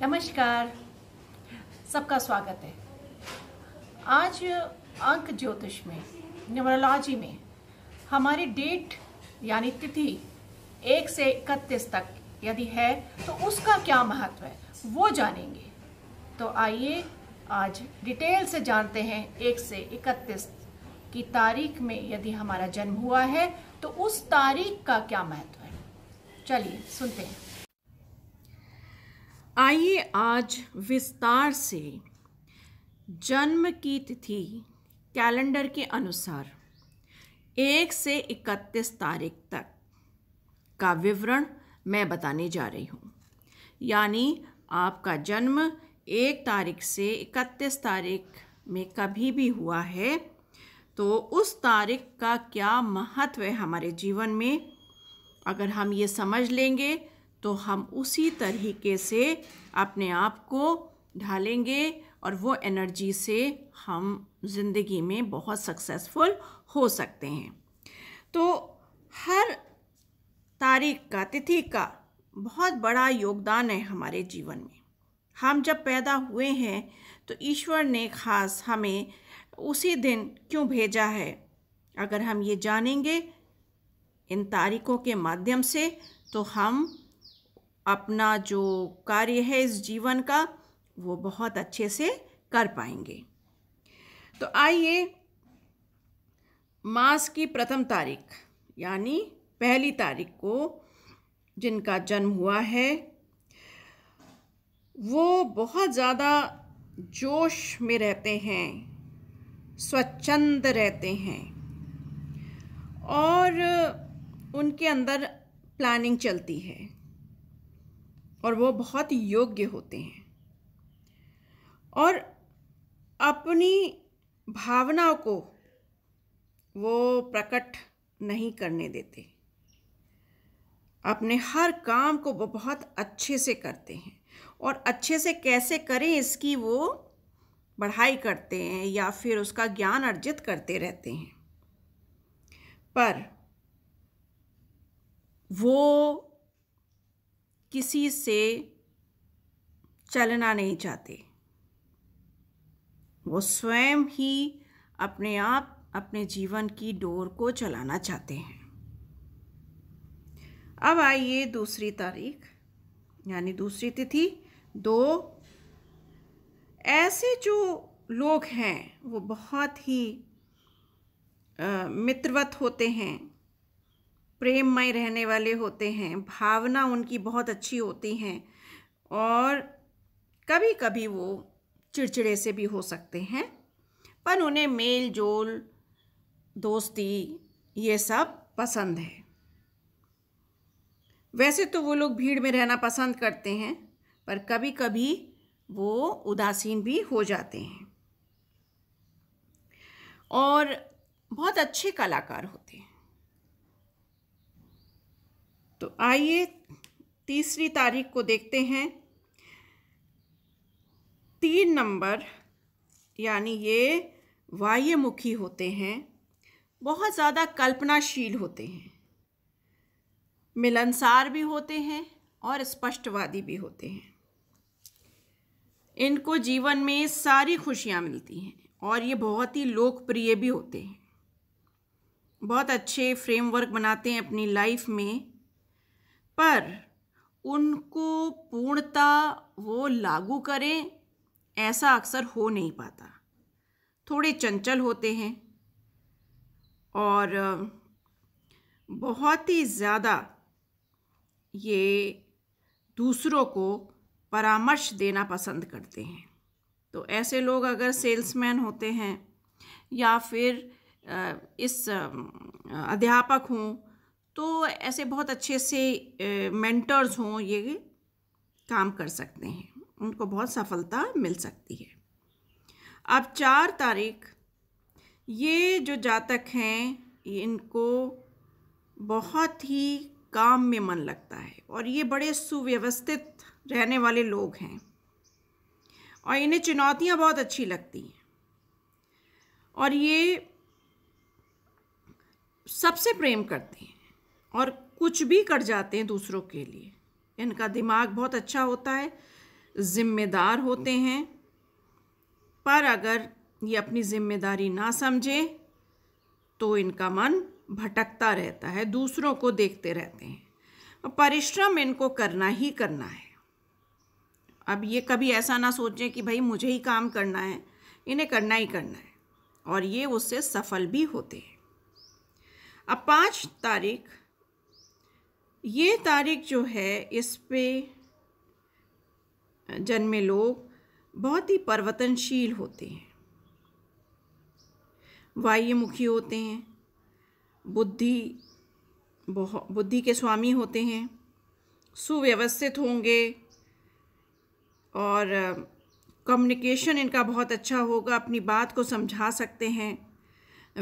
नमस्कार सबका स्वागत है आज अंक ज्योतिष में न्यूमरोलॉजी में हमारी डेट यानी तिथि एक से इकतीस तक यदि है तो उसका क्या महत्व है वो जानेंगे तो आइए आज डिटेल से जानते हैं एक से इकतीस की तारीख में यदि हमारा जन्म हुआ है तो उस तारीख का क्या महत्व है चलिए सुनते हैं आइए आज विस्तार से जन्म की तिथि कैलेंडर के अनुसार एक से इकतीस तारीख तक का विवरण मैं बताने जा रही हूँ यानी आपका जन्म एक तारीख से इकतीस तारीख में कभी भी हुआ है तो उस तारीख का क्या महत्व है हमारे जीवन में अगर हम ये समझ लेंगे तो हम उसी तरीके से अपने आप को ढालेंगे और वो एनर्जी से हम ज़िंदगी में बहुत सक्सेसफुल हो सकते हैं तो हर तारीख का तिथि का बहुत बड़ा योगदान है हमारे जीवन में हम जब पैदा हुए हैं तो ईश्वर ने खास हमें उसी दिन क्यों भेजा है अगर हम ये जानेंगे इन तारीखों के माध्यम से तो हम अपना जो कार्य है इस जीवन का वो बहुत अच्छे से कर पाएंगे तो आइए मास की प्रथम तारीख यानी पहली तारीख को जिनका जन्म हुआ है वो बहुत ज़्यादा जोश में रहते हैं स्वच्छंद रहते हैं और उनके अंदर प्लानिंग चलती है और वो बहुत योग्य होते हैं और अपनी भावनाओं को वो प्रकट नहीं करने देते अपने हर काम को वो बहुत अच्छे से करते हैं और अच्छे से कैसे करें इसकी वो बढ़ाई करते हैं या फिर उसका ज्ञान अर्जित करते रहते हैं पर वो किसी से चलना नहीं चाहते वो स्वयं ही अपने आप अपने जीवन की डोर को चलाना चाहते हैं अब आइए दूसरी तारीख यानी दूसरी तिथि दो ऐसे जो लोग हैं वो बहुत ही मित्रवत होते हैं प्रेममय रहने वाले होते हैं भावना उनकी बहुत अच्छी होती हैं और कभी कभी वो चिड़चिड़े से भी हो सकते हैं पर उन्हें मेल जोल दोस्ती ये सब पसंद है वैसे तो वो लोग भीड़ में रहना पसंद करते हैं पर कभी कभी वो उदासीन भी हो जाते हैं और बहुत अच्छे कलाकार होते हैं तो आइए तीसरी तारीख को देखते हैं तीन नंबर यानी ये मुखी होते हैं बहुत ज़्यादा कल्पनाशील होते हैं मिलनसार भी होते हैं और स्पष्टवादी भी होते हैं इनको जीवन में सारी खुशियाँ मिलती हैं और ये बहुत ही लोकप्रिय भी होते हैं बहुत अच्छे फ्रेमवर्क बनाते हैं अपनी लाइफ में पर उनको पूर्णता वो लागू करें ऐसा अक्सर हो नहीं पाता थोड़े चंचल होते हैं और बहुत ही ज़्यादा ये दूसरों को परामर्श देना पसंद करते हैं तो ऐसे लोग अगर सेल्समैन होते हैं या फिर इस अध्यापक हों तो ऐसे बहुत अच्छे से मेंटर्स हों ये काम कर सकते हैं उनको बहुत सफलता मिल सकती है अब चार तारीख ये जो जातक हैं इनको बहुत ही काम में मन लगता है और ये बड़े सुव्यवस्थित रहने वाले लोग हैं और इन्हें चुनौतियाँ बहुत अच्छी लगती हैं और ये सबसे प्रेम करते हैं और कुछ भी कर जाते हैं दूसरों के लिए इनका दिमाग बहुत अच्छा होता है ज़िम्मेदार होते हैं पर अगर ये अपनी ज़िम्मेदारी ना समझे तो इनका मन भटकता रहता है दूसरों को देखते रहते हैं परिश्रम इनको करना ही करना है अब ये कभी ऐसा ना सोचें कि भाई मुझे ही काम करना है इन्हें करना ही करना है और ये उससे सफल भी होते हैं अब पाँच तारीख ये तारीख जो है इस पे जन्मे लोग बहुत ही परिवर्तनशील होते हैं वायुमुखी होते हैं बुद्धि बहुत बुद्धि के स्वामी होते हैं सुव्यवस्थित होंगे और कम्युनिकेशन इनका बहुत अच्छा होगा अपनी बात को समझा सकते हैं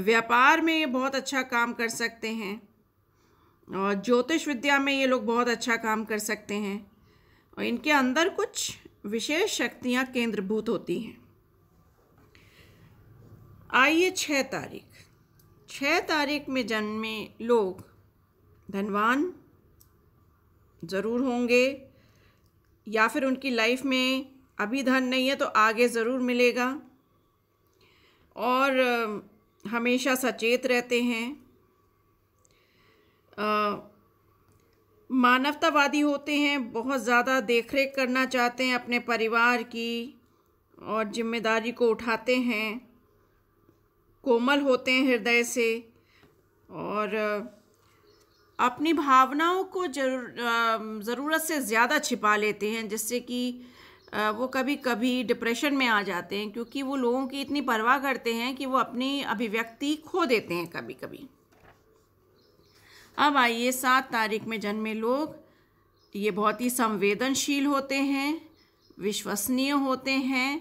व्यापार में बहुत अच्छा काम कर सकते हैं और ज्योतिष विद्या में ये लोग बहुत अच्छा काम कर सकते हैं और इनके अंदर कुछ विशेष शक्तियाँ केंद्रभूत होती हैं आइए छः तारीख छः तारीख में जन्मे लोग धनवान ज़रूर होंगे या फिर उनकी लाइफ में अभी धन नहीं है तो आगे ज़रूर मिलेगा और हमेशा सचेत रहते हैं मानवतावादी होते हैं बहुत ज़्यादा देख करना चाहते हैं अपने परिवार की और जिम्मेदारी को उठाते हैं कोमल होते हैं हृदय से और अपनी भावनाओं को जरूर ज़रूरत से ज़्यादा छिपा लेते हैं जिससे कि वो कभी कभी डिप्रेशन में आ जाते हैं क्योंकि वो लोगों की इतनी परवाह करते हैं कि वो अपनी अभिव्यक्ति खो देते हैं कभी कभी अब आइए सात तारीख में जन्मे लोग ये बहुत ही संवेदनशील होते हैं विश्वसनीय होते हैं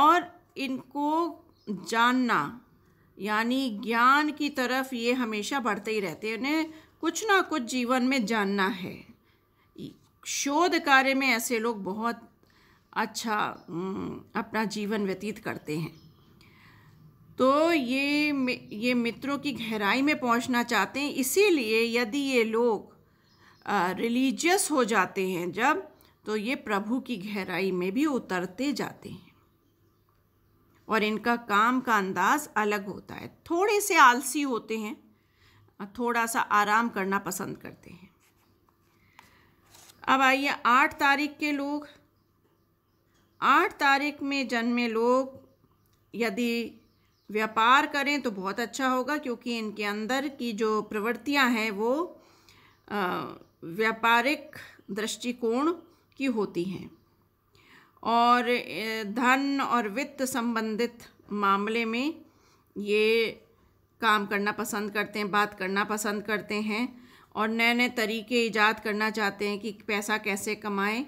और इनको जानना यानी ज्ञान की तरफ ये हमेशा बढ़ते ही रहते हैं उन्हें कुछ ना कुछ जीवन में जानना है शोध कार्य में ऐसे लोग बहुत अच्छा अपना जीवन व्यतीत करते हैं तो ये ये मित्रों की गहराई में पहुंचना चाहते हैं इसीलिए यदि ये लोग रिलीजियस हो जाते हैं जब तो ये प्रभु की गहराई में भी उतरते जाते हैं और इनका काम का अंदाज अलग होता है थोड़े से आलसी होते हैं थोड़ा सा आराम करना पसंद करते हैं अब आइए आठ तारीख के लोग आठ तारीख में जन्मे लोग यदि व्यापार करें तो बहुत अच्छा होगा क्योंकि इनके अंदर की जो प्रवृत्तियां हैं वो व्यापारिक दृष्टिकोण की होती हैं और धन और वित्त संबंधित मामले में ये काम करना पसंद करते हैं बात करना पसंद करते हैं और नए नए तरीके ईजाद करना चाहते हैं कि पैसा कैसे कमाएं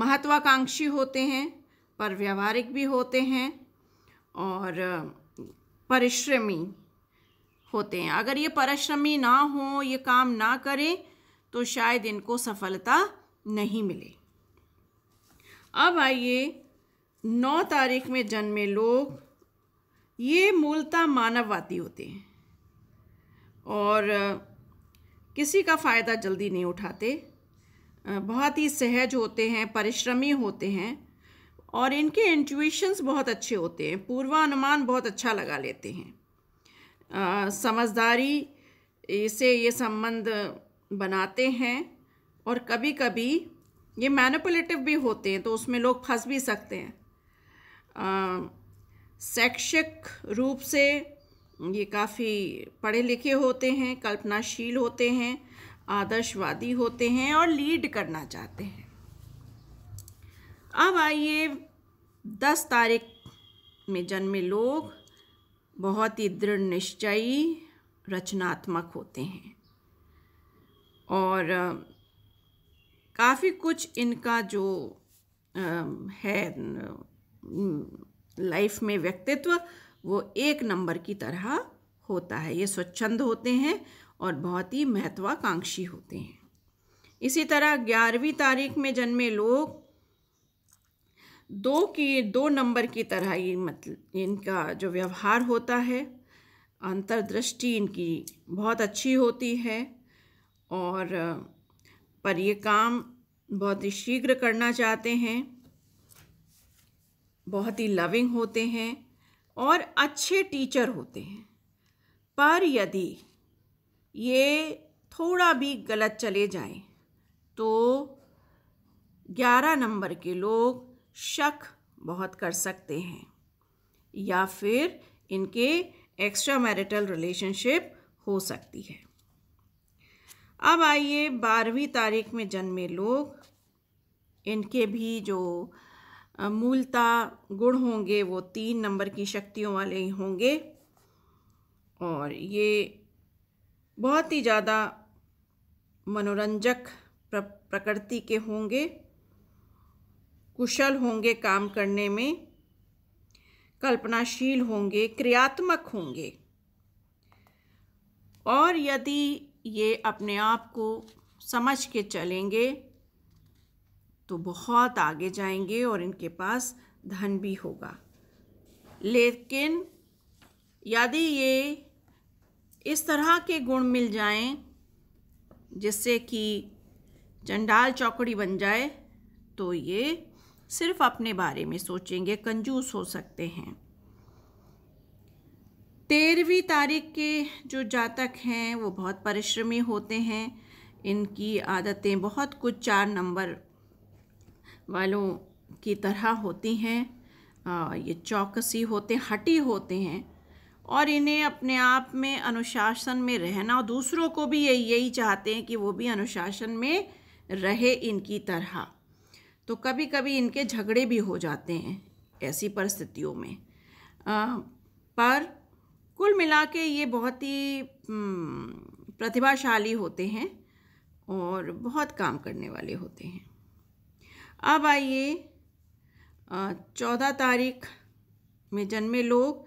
महत्वाकांक्षी होते हैं पर व्यवहारिक भी होते हैं और परिश्रमी होते हैं अगर ये परिश्रमी ना हो ये काम ना करें तो शायद इनको सफलता नहीं मिले अब आइए नौ तारीख में जन्मे लोग ये मूलतः मानववादी होते हैं और किसी का फ़ायदा जल्दी नहीं उठाते बहुत ही सहज होते हैं परिश्रमी होते हैं और इनके इंट्यूशंस बहुत अच्छे होते हैं पूर्वानुमान बहुत अच्छा लगा लेते हैं समझदारी से ये संबंध बनाते हैं और कभी कभी ये मैनिपुलेटिव भी होते हैं तो उसमें लोग फंस भी सकते हैं शैक्षिक रूप से ये काफ़ी पढ़े लिखे होते हैं कल्पनाशील होते हैं आदर्शवादी होते हैं और लीड करना चाहते हैं अब आइए दस तारीख में जन्मे लोग बहुत ही दृढ़ निश्चयी रचनात्मक होते हैं और काफ़ी कुछ इनका जो है लाइफ में व्यक्तित्व वो एक नंबर की तरह होता है ये स्वच्छंद होते हैं और बहुत ही महत्वाकांक्षी होते हैं इसी तरह ग्यारहवीं तारीख में जन्मे लोग दो की दो नंबर की तरह ये मतलब इनका जो व्यवहार होता है अंतर्दृष्टि इनकी बहुत अच्छी होती है और पर ये काम बहुत ही शीघ्र करना चाहते हैं बहुत ही लविंग होते हैं और अच्छे टीचर होते हैं पर यदि ये थोड़ा भी गलत चले जाएं तो ग्यारह नंबर के लोग शक बहुत कर सकते हैं या फिर इनके एक्स्ट्रा मैरिटल रिलेशनशिप हो सकती है अब आइए बारहवीं तारीख में जन्मे लोग इनके भी जो मूलता गुण होंगे वो तीन नंबर की शक्तियों वाले ही होंगे और ये बहुत ही ज़्यादा मनोरंजक प्रकृति के होंगे कुशल होंगे काम करने में कल्पनाशील होंगे क्रियात्मक होंगे और यदि ये अपने आप को समझ के चलेंगे तो बहुत आगे जाएंगे और इनके पास धन भी होगा लेकिन यदि ये इस तरह के गुण मिल जाएं जिससे कि चंडाल चौकड़ी बन जाए तो ये सिर्फ अपने बारे में सोचेंगे कंजूस हो सकते हैं तेरहवीं तारीख के जो जातक हैं वो बहुत परिश्रमी होते हैं इनकी आदतें बहुत कुछ चार नंबर वालों की तरह होती हैं ये चौकसी होते हटी होते हैं और इन्हें अपने आप में अनुशासन में रहना और दूसरों को भी यही यही चाहते हैं कि वो भी अनुशासन में रहे इनकी तरह तो कभी कभी इनके झगड़े भी हो जाते हैं ऐसी परिस्थितियों में आ, पर कुल मिला के ये बहुत ही हम्म, प्रतिभाशाली होते हैं और बहुत काम करने वाले होते हैं अब आइए चौदह तारीख में जन्मे लोग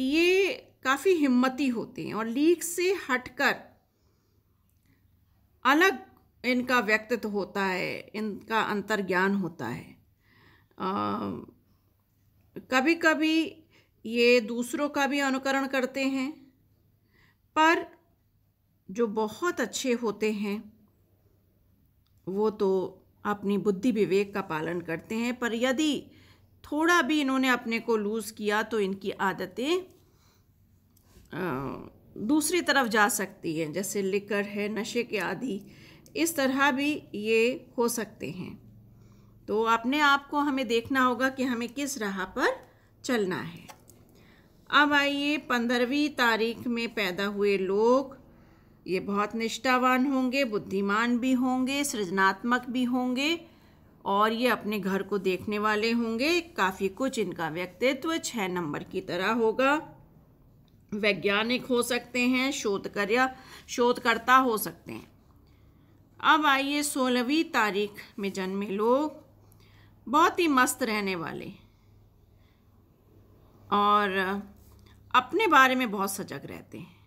ये काफ़ी हिम्मती होते हैं और लीक से हटकर अलग इनका व्यक्तित्व होता है इनका अंतर्ज्ञान होता है आ, कभी कभी ये दूसरों का भी अनुकरण करते हैं पर जो बहुत अच्छे होते हैं वो तो अपनी बुद्धि विवेक का पालन करते हैं पर यदि थोड़ा भी इन्होंने अपने को लूज़ किया तो इनकी आदतें दूसरी तरफ जा सकती हैं जैसे लिकर है नशे के आदि इस तरह भी ये हो सकते हैं तो अपने आप को हमें देखना होगा कि हमें किस राह पर चलना है अब आइए पंद्रहवीं तारीख में पैदा हुए लोग ये बहुत निष्ठावान होंगे बुद्धिमान भी होंगे सृजनात्मक भी होंगे और ये अपने घर को देखने वाले होंगे काफ़ी कुछ इनका व्यक्तित्व छः नंबर की तरह होगा वैज्ञानिक हो सकते हैं शोधकर्या शोधकर्ता हो सकते हैं अब आइए सोलहवीं तारीख में जन्मे लोग बहुत ही मस्त रहने वाले और अपने बारे में बहुत सजग रहते हैं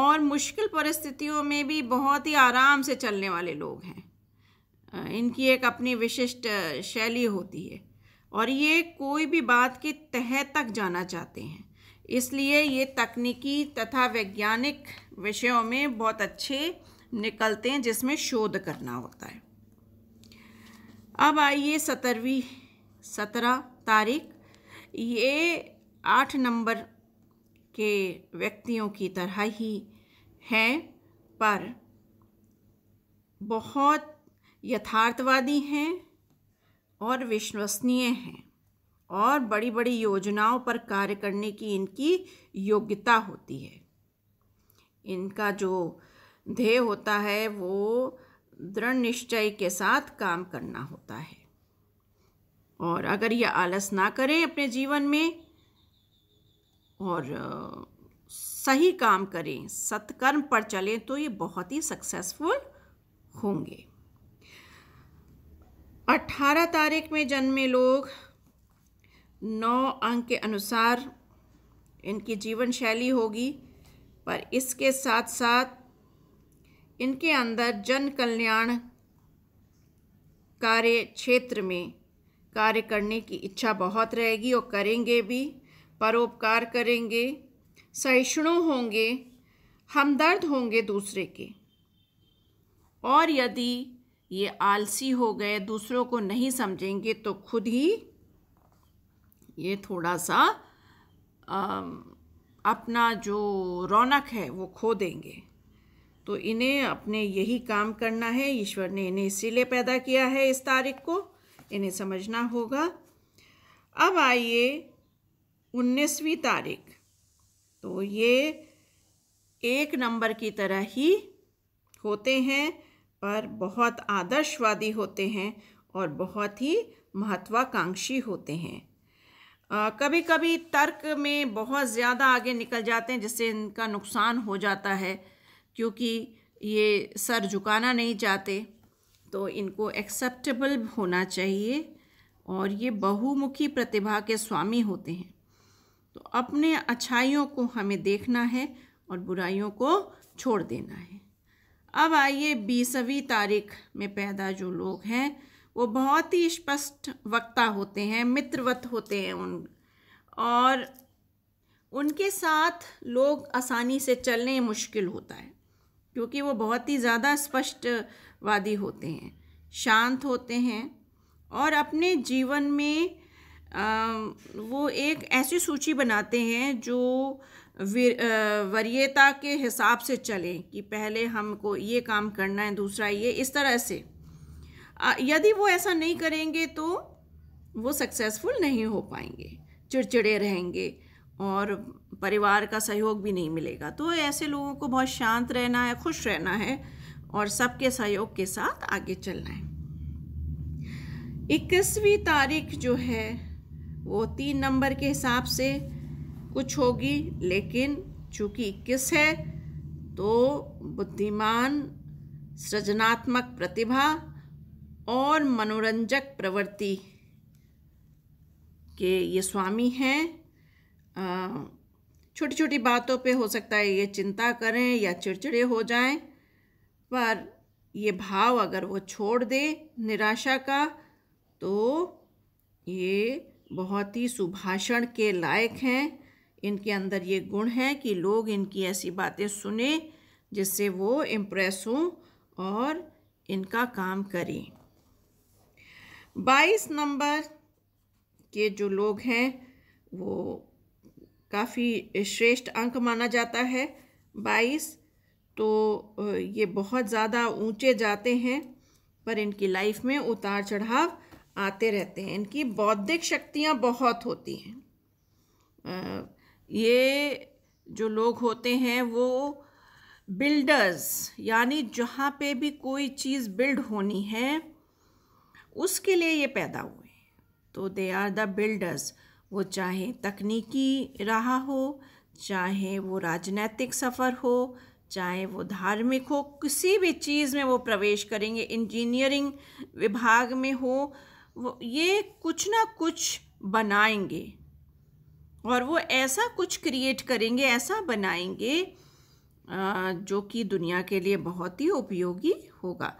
और मुश्किल परिस्थितियों में भी बहुत ही आराम से चलने वाले लोग हैं इनकी एक अपनी विशिष्ट शैली होती है और ये कोई भी बात के तह तक जाना चाहते हैं इसलिए ये तकनीकी तथा वैज्ञानिक विषयों में बहुत अच्छे निकलते हैं जिसमें शोध करना होता है अब आइए सत्रहवीं सत्रह तारीख ये आठ नंबर के व्यक्तियों की तरह ही हैं पर बहुत यथार्थवादी हैं और विश्वसनीय हैं और बड़ी बड़ी योजनाओं पर कार्य करने की इनकी योग्यता होती है इनका जो ध्येय होता है वो दृढ़ निश्चय के साथ काम करना होता है और अगर ये आलस ना करें अपने जीवन में और सही काम करें सत्कर्म पर चलें तो ये बहुत ही सक्सेसफुल होंगे अट्ठारह तारीख में जन्मे लोग नौ अंक के अनुसार इनकी जीवन शैली होगी पर इसके साथ साथ इनके अंदर जन कल्याण कार्य क्षेत्र में कार्य करने की इच्छा बहुत रहेगी और करेंगे भी परोपकार करेंगे सहिष्णु होंगे हमदर्द होंगे दूसरे के और यदि ये आलसी हो गए दूसरों को नहीं समझेंगे तो खुद ही ये थोड़ा सा आ, अपना जो रौनक है वो खो देंगे तो इन्हें अपने यही काम करना है ईश्वर ने इन्हें इसीलिए पैदा किया है इस तारीख को इन्हें समझना होगा अब आइए उन्नीसवीं तारीख तो ये एक नंबर की तरह ही होते हैं पर बहुत आदर्शवादी होते हैं और बहुत ही महत्वाकांक्षी होते हैं आ, कभी कभी तर्क में बहुत ज़्यादा आगे निकल जाते हैं जिससे इनका नुकसान हो जाता है क्योंकि ये सर झुकाना नहीं चाहते तो इनको एक्सेप्टेबल होना चाहिए और ये बहुमुखी प्रतिभा के स्वामी होते हैं तो अपने अच्छाइयों को हमें देखना है और बुराइयों को छोड़ देना है अब आइए बीसवीं तारीख में पैदा जो लोग हैं वो बहुत ही स्पष्ट वक्ता होते हैं मित्रवत होते हैं उन और उनके साथ लोग आसानी से चलने मुश्किल होता है क्योंकि वो बहुत ही ज़्यादा स्पष्टवादी होते हैं शांत होते हैं और अपने जीवन में वो एक ऐसी सूची बनाते हैं जो वरीयता के हिसाब से चलें कि पहले हमको ये काम करना है दूसरा ये इस तरह से यदि वो ऐसा नहीं करेंगे तो वो सक्सेसफुल नहीं हो पाएंगे चिड़चिड़े रहेंगे और परिवार का सहयोग भी नहीं मिलेगा तो ऐसे लोगों को बहुत शांत रहना है खुश रहना है और सबके सहयोग के साथ आगे चलना है इक्कीसवीं तारीख जो है वो तीन नंबर के हिसाब से कुछ होगी लेकिन चूंकि इक्कीस है तो बुद्धिमान सृजनात्मक प्रतिभा और मनोरंजक प्रवृत्ति के ये स्वामी हैं छोटी छोटी बातों पे हो सकता है ये चिंता करें या चिड़चिड़े हो जाएं पर ये भाव अगर वो छोड़ दे निराशा का तो ये बहुत ही सुभाषण के लायक हैं इनके अंदर ये गुण हैं कि लोग इनकी ऐसी बातें सुने जिससे वो इम्प्रेस हों और इनका काम करें बाईस नंबर के जो लोग हैं वो काफ़ी श्रेष्ठ अंक माना जाता है बाईस तो ये बहुत ज़्यादा ऊंचे जाते हैं पर इनकी लाइफ में उतार चढ़ाव आते रहते हैं इनकी बौद्धिक शक्तियाँ बहुत होती हैं ये जो लोग होते हैं वो बिल्डर्स यानी जहाँ पे भी कोई चीज़ बिल्ड होनी है उसके लिए ये पैदा हुए तो दे आर द बिल्डर्स वो चाहे तकनीकी रहा हो चाहे वो राजनैतिक सफ़र हो चाहे वो धार्मिक हो किसी भी चीज़ में वो प्रवेश करेंगे इंजीनियरिंग विभाग में हो वो ये कुछ ना कुछ बनाएंगे और वो ऐसा कुछ क्रिएट करेंगे ऐसा बनाएंगे जो कि दुनिया के लिए बहुत ही उपयोगी होगा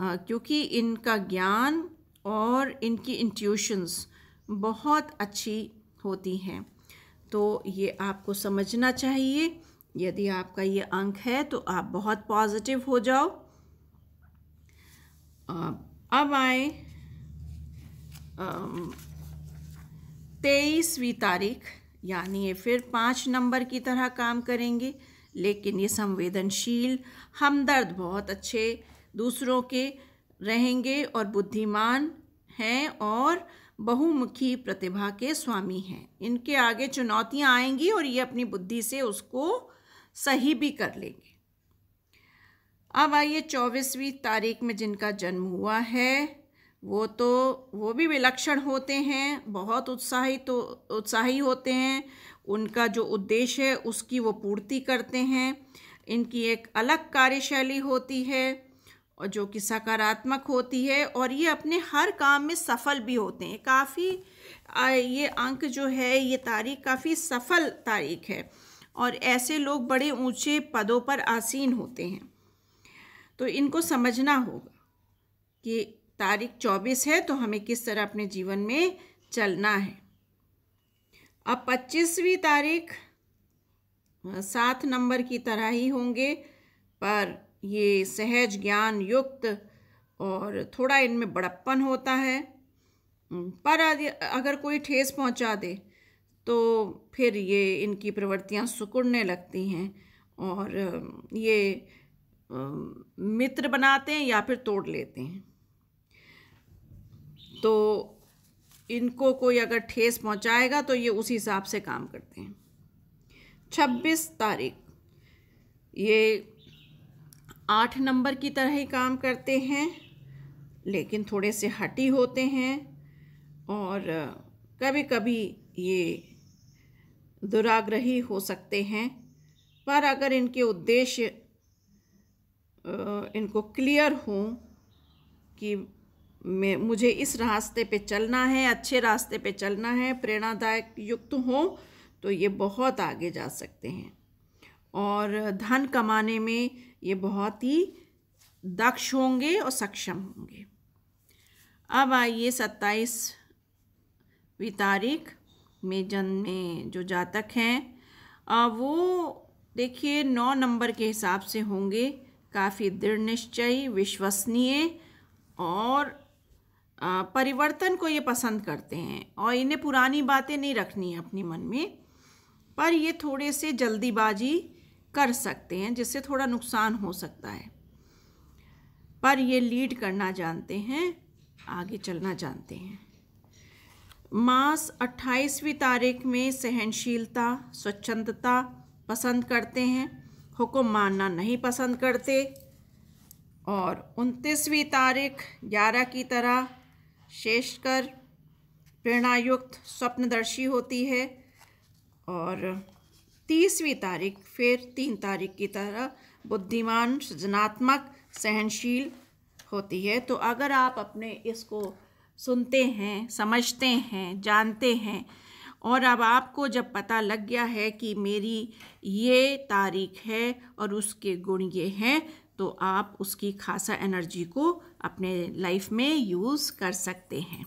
क्योंकि इनका ज्ञान और इनकी इंट्यूशंस बहुत अच्छी होती हैं तो ये आपको समझना चाहिए यदि आपका ये अंक है तो आप बहुत पॉजिटिव हो जाओ अब आए तेईसवीं तारीख यानी ये फिर पाँच नंबर की तरह काम करेंगे लेकिन ये संवेदनशील हमदर्द बहुत अच्छे दूसरों के रहेंगे और बुद्धिमान हैं और बहुमुखी प्रतिभा के स्वामी हैं इनके आगे चुनौतियां आएंगी और ये अपनी बुद्धि से उसको सही भी कर लेंगे अब आइए चौबीसवीं तारीख में जिनका जन्म हुआ है वो तो वो भी विलक्षण होते हैं बहुत उत्साही तो उत्साही होते हैं उनका जो उद्देश्य है उसकी वो पूर्ति करते हैं इनकी एक अलग कार्यशैली होती है और जो कि सकारात्मक होती है और ये अपने हर काम में सफल भी होते हैं काफ़ी ये अंक जो है ये तारीख काफ़ी सफल तारीख है और ऐसे लोग बड़े ऊंचे पदों पर आसीन होते हैं तो इनको समझना होगा कि तारीख चौबीस है तो हमें किस तरह अपने जीवन में चलना है अब पच्चीसवीं तारीख सात नंबर की तरह ही होंगे पर ये सहज ज्ञान युक्त और थोड़ा इनमें बड़प्पन होता है पर अगर कोई ठेस पहुंचा दे तो फिर ये इनकी प्रवृत्तियां सुकुड़ने लगती हैं और ये मित्र बनाते हैं या फिर तोड़ लेते हैं तो इनको कोई अगर ठेस पहुंचाएगा तो ये उसी हिसाब से काम करते हैं छब्बीस तारीख ये आठ नंबर की तरह ही काम करते हैं लेकिन थोड़े से हटी होते हैं और कभी कभी ये दुराग्रही हो सकते हैं पर अगर इनके उद्देश्य इनको क्लियर हों कि मैं मुझे इस रास्ते पे चलना है अच्छे रास्ते पे चलना है प्रेरणादायक युक्त हो तो ये बहुत आगे जा सकते हैं और धन कमाने में ये बहुत ही दक्ष होंगे और सक्षम होंगे अब आइए सत्ताईसवीं तारीख में जन्मे जो जातक हैं वो देखिए नौ नंबर के हिसाब से होंगे काफ़ी दृढ़ निश्चय विश्वसनीय और परिवर्तन को ये पसंद करते हैं और इन्हें पुरानी बातें नहीं रखनी है अपने मन में पर ये थोड़े से जल्दीबाजी कर सकते हैं जिससे थोड़ा नुकसान हो सकता है पर ये लीड करना जानते हैं आगे चलना जानते हैं मास 28वीं तारीख में सहनशीलता स्वच्छंदता पसंद करते हैं हुक्म मानना नहीं पसंद करते और 29वीं तारीख 11 की तरह शेषकर प्रेरणायुक्त स्वप्नदर्शी होती है और तीसवीं तारीख फिर तीन तारीख की तरह बुद्धिमान सृजनात्मक सहनशील होती है तो अगर आप अपने इसको सुनते हैं समझते हैं जानते हैं और अब आपको जब पता लग गया है कि मेरी ये तारीख है और उसके गुण ये हैं तो आप उसकी खासा एनर्जी को अपने लाइफ में यूज़ कर सकते हैं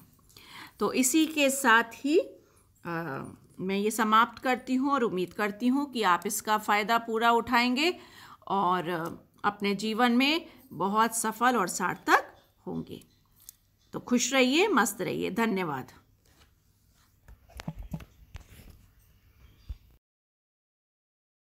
तो इसी के साथ ही आ, मैं ये समाप्त करती हूँ और उम्मीद करती हूँ कि आप इसका फ़ायदा पूरा उठाएंगे और अपने जीवन में बहुत सफल और सार्थक होंगे तो खुश रहिए मस्त रहिए धन्यवाद